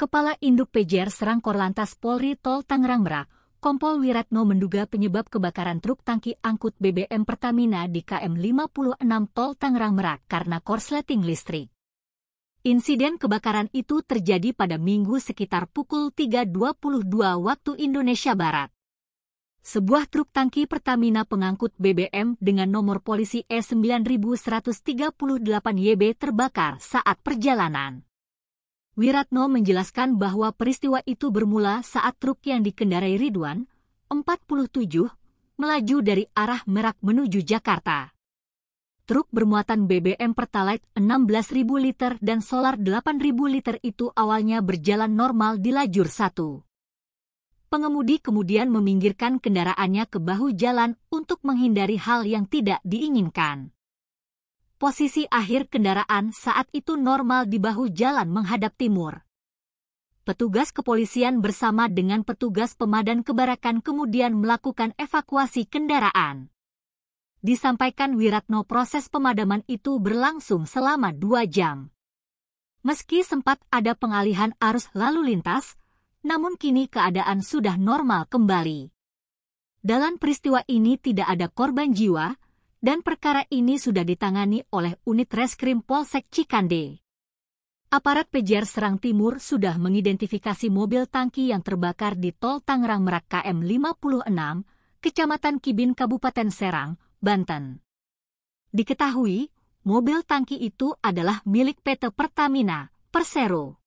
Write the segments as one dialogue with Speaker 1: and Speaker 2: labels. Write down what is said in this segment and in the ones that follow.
Speaker 1: Kepala Induk PJR Serang Korlantas Polri Tol Tangerang Merak, Kompol Wiratno menduga penyebab kebakaran truk tangki angkut BBM Pertamina di KM 56 Tol Tangerang Merak karena korsleting listrik. Insiden kebakaran itu terjadi pada Minggu sekitar pukul 3.22 waktu Indonesia Barat. Sebuah truk tangki Pertamina pengangkut BBM dengan nomor polisi E9138YB terbakar saat perjalanan. Wiratno menjelaskan bahwa peristiwa itu bermula saat truk yang dikendarai Ridwan, 47, melaju dari arah Merak menuju Jakarta. Truk bermuatan BBM Pertalite 16.000 liter dan solar 8.000 liter itu awalnya berjalan normal di lajur 1. Pengemudi kemudian meminggirkan kendaraannya ke bahu jalan untuk menghindari hal yang tidak diinginkan posisi akhir kendaraan saat itu normal di bahu jalan menghadap timur. Petugas kepolisian bersama dengan petugas pemadam kebakaran kemudian melakukan evakuasi kendaraan. Disampaikan Wiratno proses pemadaman itu berlangsung selama dua jam. Meski sempat ada pengalihan arus lalu lintas, namun kini keadaan sudah normal kembali. Dalam peristiwa ini tidak ada korban jiwa, dan perkara ini sudah ditangani oleh unit reskrim Polsek Cikande. Aparat PJR Serang Timur sudah mengidentifikasi mobil tangki yang terbakar di Tol Tangerang Merak KM 56, Kecamatan Kibin Kabupaten Serang, Banten. Diketahui, mobil tangki itu adalah milik PT Pertamina, Persero.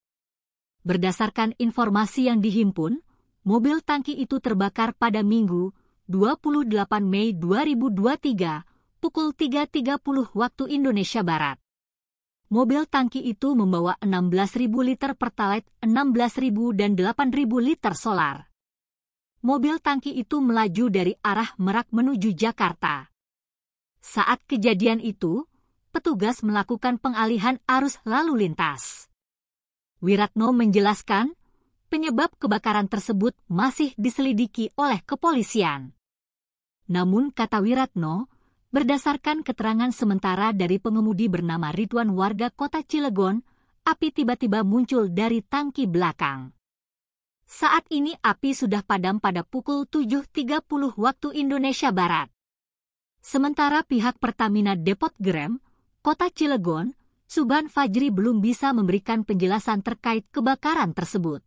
Speaker 1: Berdasarkan informasi yang dihimpun, mobil tangki itu terbakar pada Minggu, 28 Mei 2023, pukul 3.30 waktu Indonesia Barat. Mobil tangki itu membawa 16.000 liter pertalite, 16.000 dan 8.000 liter solar. Mobil tangki itu melaju dari arah Merak menuju Jakarta. Saat kejadian itu, petugas melakukan pengalihan arus lalu lintas. Wiratno menjelaskan, penyebab kebakaran tersebut masih diselidiki oleh kepolisian. Namun kata Wiratno, Berdasarkan keterangan sementara dari pengemudi bernama Ridwan warga kota Cilegon, api tiba-tiba muncul dari tangki belakang. Saat ini api sudah padam pada pukul 7.30 waktu Indonesia Barat. Sementara pihak Pertamina Depot Grem, kota Cilegon, Suban Fajri belum bisa memberikan penjelasan terkait kebakaran tersebut.